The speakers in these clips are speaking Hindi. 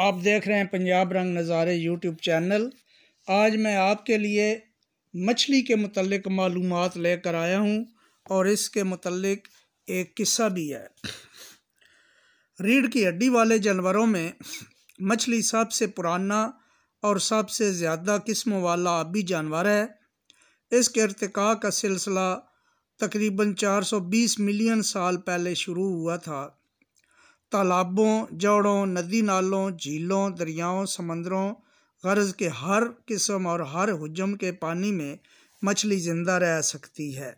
आप देख रहे हैं पंजाब रंग नज़ारे यूट्यूब चैनल आज मैं आपके लिए मछली के मतलब मालूम लेकर आया हूँ और इसके मतलब एक किस्सा भी है रीढ़ की हड्डी वाले जानवरों में मछली सबसे पुराना और सबसे ज़्यादा किस्म वाला आबी जानवर है इसके अर्तका का सिलसिला तकरीबन 420 मिलियन साल पहले शुरू हुआ था तालाबों जड़ों नदी नालों झीलों दरियाओं समंदरों गर्ज के हर किस्म और हर हजम के पानी में मछली ज़िंदा रह सकती है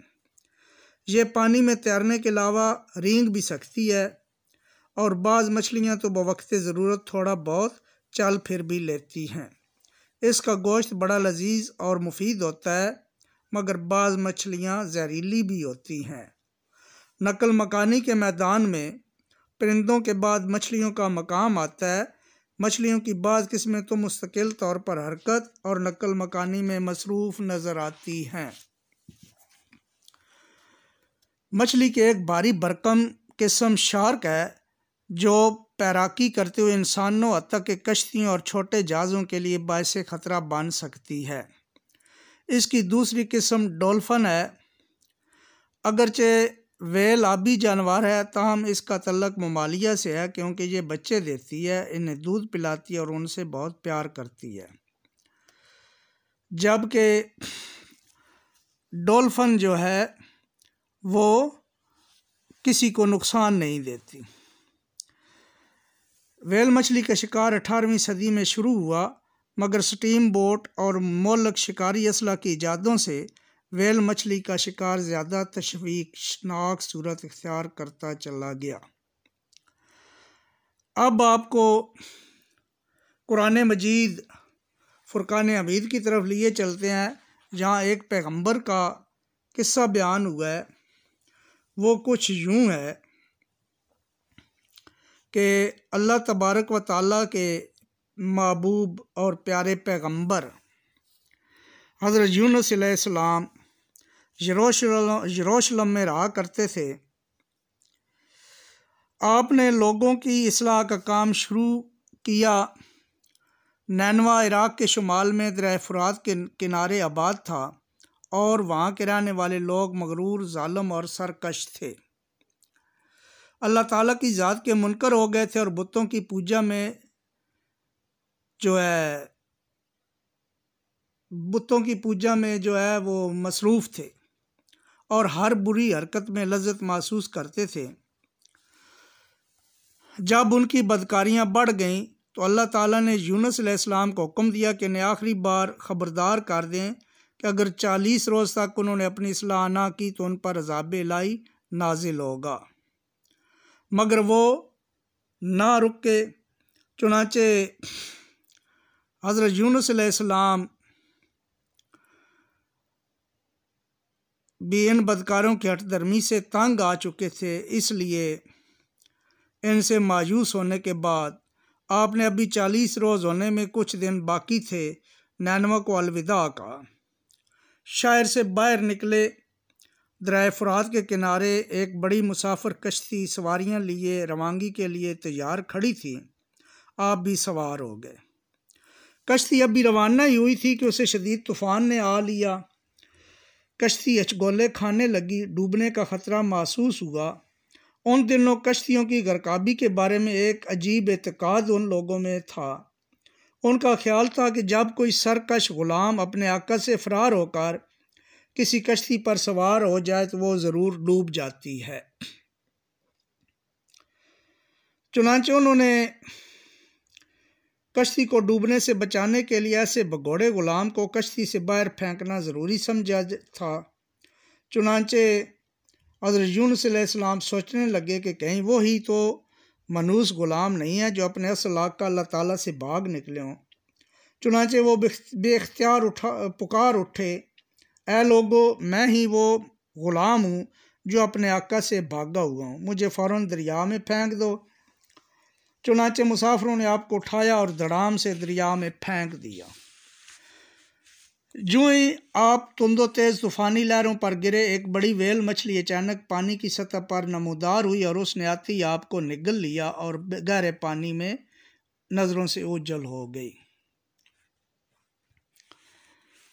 ये पानी में तैरने के अलावा रेंग भी सकती है और बाज़ मछलियाँ तो बवक्त ज़रूरत थोड़ा बहुत चल फिर भी लेती हैं इसका गोश्त बड़ा लजीज और मुफीद होता है मगर बाज़ मछलियाँ जहरीली भी होती हैं नकल मकानी के मैदान में परिंदों के बाद मछलियों का मकाम आता है मछलियों की बाद किस्में तो मुस्तकिल तौर पर हरकत और नकल मकानी में मसरूफ़ नज़र आती हैं मछली के एक भारी भरकम किस्म शार्क है जो पैराकी करते हुए इंसानों हद के कश्तियों और छोटे जहाज़ों के लिए बायस ख़तरा बन सकती है इसकी दूसरी किस्म डोल्फ़न है अगरचे वह लाभी जानवर है ताहम तो इसका तल्लक ममालिया से है क्योंकि ये बच्चे देती है इन्हें दूध पिलाती है और उनसे बहुत प्यार करती है जबकि डोल्फन जो है वो किसी को नुकसान नहीं देती वेल मछली का शिकार अठारहवीं सदी में शुरू हुआ मगर स्टीम बोट और मोलक शिकारी असला की ईजादों से वेल मछली का शिकार ज़्यादा तशवीशनाक सूरत इख्तियार करता चला गया अब आपको कुरान मजीद फ़ुरक़ान हमीद की तरफ लिए चलते हैं जहाँ एक पैगंबर का किस्सा बयान हुआ है वो कुछ यूं है कि अल्लाह तबारक व ताल के महबूब और प्यारे पैगंबर हज़रत यूनस यरूशलम में रहा करते थे आपने लोगों की असलाह का काम शुरू किया नैनवा इराक़ के शुमाल में दरफ़रात के किनारे आबाद था और वहाँ के रहने वाले लोग मगरूर ालम और सरकश थे अल्लाह ताला की ज़ात के मुनकर हो गए थे और बुतों की पूजा में जो है बुतों की पूजा में जो है वो मसरूफ़ थे और हर बुरी हरकत में लज्जत महसूस करते थे जब उनकी बदकारियां बढ़ गईं तो अल्लाह ताला ने यूनस अलैहिस्सलाम को हुक्म दिया कि ने आखिरी बार ख़बरदार कर दें कि अगर चालीस रोज़ तक उन्होंने अपनी सलाह ना की तो उन पर अजाब लाई नाजिल होगा मगर वो ना रुके चुनाचे हज़रत यूनस अलैहिस्सलाम भी इन बदकारों की हठधर्मी से तंग आ चुके थे इसलिए इनसे मायूस होने के बाद आपने अभी चालीस रोज़ होने में कुछ दिन बाकी थे नैनवा को अलविदा कहा शायर से बाहर निकले दराय के किनारे एक बड़ी मुसाफिर कश्ती सवारियां लिए रवानगी के लिए तैयार खड़ी थी आप भी सवार हो गए कश्ती अभी रवाना ही हुई थी कि उसे शदीद तूफ़ान ने आ लिया कश्ती अचगोले खाने लगी डूबने का ख़तरा महसूस हुआ उन दिनों कश्तियों की गरकाबी के बारे में एक अजीब एतक़ाद उन लोगों में था उनका ख्याल था कि जब कोई सरकश ग़ुलाम अपने आका से फ़रार होकर किसी कश्ती पर सवार हो जाए तो वो ज़रूर डूब जाती है चुनाच उन्होंने कश्ती को डूबने से बचाने के लिए ऐसे भगोड़े गुलाम को कश्ती से बाहर फेंकना ज़रूरी समझा था चुनाचे जून यूनसम सोचने लगे कि कहीं वो ही तो मनूस गुलाम नहीं है जो अपने असल का अल्लाह ताली से भाग निकले हों चुनाचे वो बेख्तियार उठा पुकार उठे ए लोगो मैं ही वो गुलाम हूँ जो अपने आका से भागा हुआ हूँ मुझे फ़ौर दरिया में फेंक दो चुनाचे मुसाफरों ने आपको उठाया और धड़ाम से दरिया में फेंक दिया जूँ ही आप तुंदो तेज़ तूफ़ानी लहरों पर गिरे एक बड़ी वेल मछली अचानक पानी की सतह पर नमोदार हुई और उसने आती आपको निगल लिया और गहरे पानी में नज़रों से उज्जल हो गई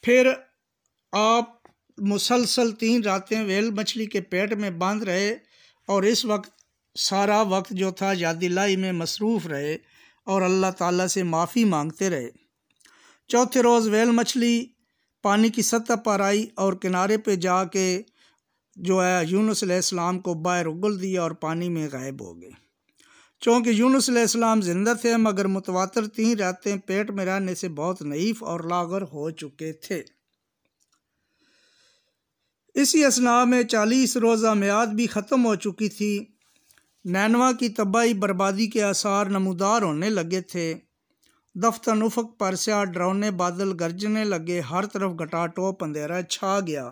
फिर आप मुसलसल तीन रातें वेल मछली के पेट में बांध रहे और इस वक्त सारा वक्त जो था याद में मसरूफ़ रहे और अल्लाह ताला से माफ़ी मांगते रहे चौथे रोज़ वेल मछली पानी की सतह पर आई और किनारे पे जाके जो है यूनुसम को बाहर उगल दिया और पानी में गायब हो गए चूँकि यूनुसम ज़िंदा थे मगर मुतवातर तीन रातें पेट में रहने से बहुत नईफ और लागर हो चुके थे इसी असना में चालीस रोज़ा म्याद भी ख़त्म हो चुकी थी नैनवा की तबाही बर्बादी के आसार नमदार होने लगे थे दफ्तर उफक पर स्या ड्रौने बादल गरजने लगे हर तरफ घटाटोप अंधेरा छा गया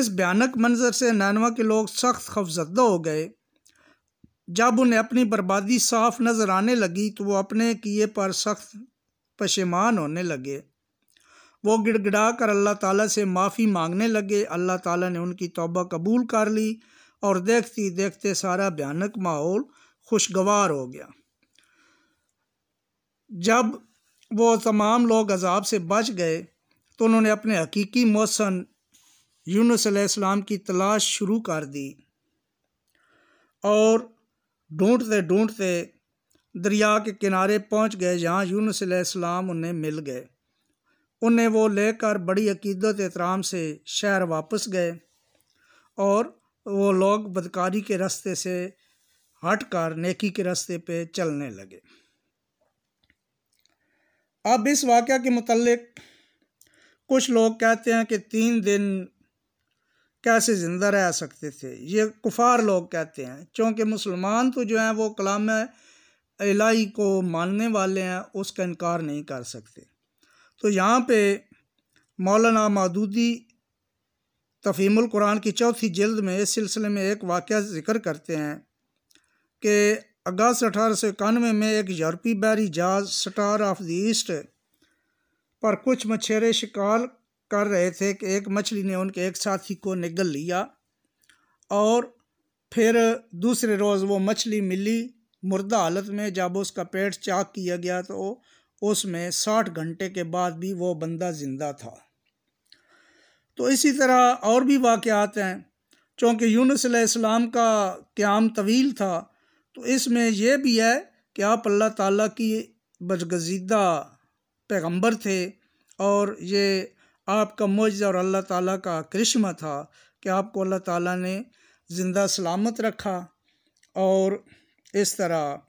इस भयानक मंजर से नैनवा के लोग सख्त खफजदा हो गए जब उन्हें अपनी बर्बादी साफ नज़र आने लगी तो वो अपने किए पर सख्त पशेमान होने लगे वो गिड़गिड़ा कर अल्लाह ताला से माफ़ी मांगने लगे अल्लाह ताला ने उनकी तौबा कबूल कर ली और देखती देखते सारा भयानक माहौल खुशगवार हो गया जब वो तमाम लोग अजाब से बच गए तो उन्होंने अपने हकीकी मौसन यूनुस अलैहिस्सलाम की तलाश शुरू कर दी और ढूंढते ढूंढते दरिया के किनारे पहुंच गए जहां यूनुस अलैहिस्सलाम उन्हें मिल गए उन्हें वो लेकर बड़ी अकीदत एहतराम से शहर वापस गए और वो लोग बदकारी के रास्ते से हटकर नेकी के रास्ते पे चलने लगे अब इस वाक़ के मतलब कुछ लोग कहते हैं कि तीन दिन कैसे ज़िंदा रह सकते थे ये कुफार लोग कहते हैं क्योंकि मुसलमान तो जो हैं वो कलाम इलाही को मानने वाले हैं उसका इनकार नहीं कर सकते तो यहाँ पे मौलाना मदूदी तफीमुल कुरान की चौथी जल्द में इस सिलसिले में एक वाक़ जिक्र करते हैं कि अगस्त अठारह सौ इक्यानवे में एक यूरोपी बैरी जहाज स्टार ऑफ द ईस्ट पर कुछ मछेरे शिकार कर रहे थे कि एक मछली ने उनके एक साथी को निगल लिया और फिर दूसरे रोज़ वो मछली मिली मुर्दा हालत में जब उसका पेट चाक किया गया तो उसमें साठ घंटे के बाद भी वो बंदा ज़िंदा था तो इसी तरह और भी वाक़ात हैं चूँकि यूनुस इस्लाम का क्याम तवील था तो इसमें यह भी है कि आप अल्लाह ताली की बजगजीदा पैगम्बर थे और ये आपका मज़ और अल्लाह ताली का करिश्मा था कि आपको अल्लाह ताली ने ज़िंदा सलामत रखा और इस तरह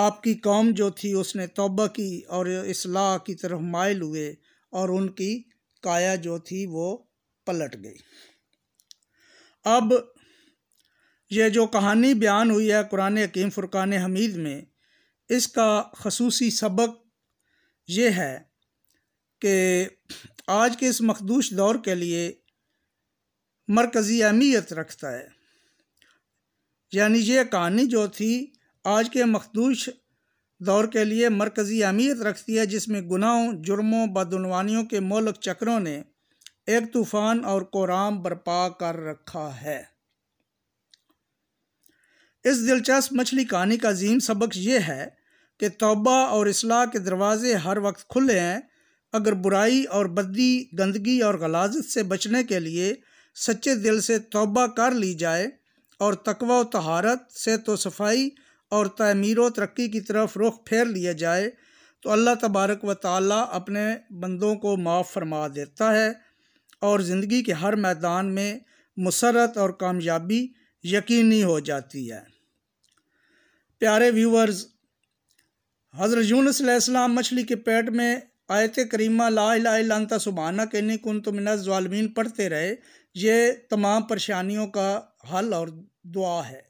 आपकी कौम जो थी उसने तोबा की और इसलाह की तरफ मायल हुए और उनकी काया जो थी वो पलट गई अब ये जो कहानी बयान हुई है कुरान हकीम फ़ुरक़ान हमीद में इसका खसूसी सबक ये है कि आज के इस मखदूश दौर के लिए मरकज़ी अहमियत रखता है यानी ये कहानी जो थी आज के मखदूश दौर के लिए मरकज़ी अहमियत रखती है जिसमें गुनाहों जुर्मों बदनवानियों के मोलक चक्रों ने एक तूफ़ान और कोराम बर्पा कर रखा है इस दिलचस्प मछली कहानी का अजीम सबक यह है कि तोबा और असलाह के दरवाज़े हर वक्त खुले हैं अगर बुराई और बदी गंदगी और गलाजत से बचने के लिए सच्चे दिल से तोबा कर ली जाए और तकवा तहारत से तो सफाई और तमीर व तरक्की की तरफ रुख फेर लिया जाए तो अल्लाह तबारक व ताल अपने बंदों को माफ़ फरमा देता है और ज़िंदगी के हर मैदान में मसरत और कामयाबी यकीनी हो जाती है प्यारे व्यूवर्स हज़र यूनसम मछली के पेट में आयत करीमा ला लाता सुबहाना कहने कन तो मिनत ालमीन पढ़ते रहे ये तमाम परेशानियों का हल और दुआ है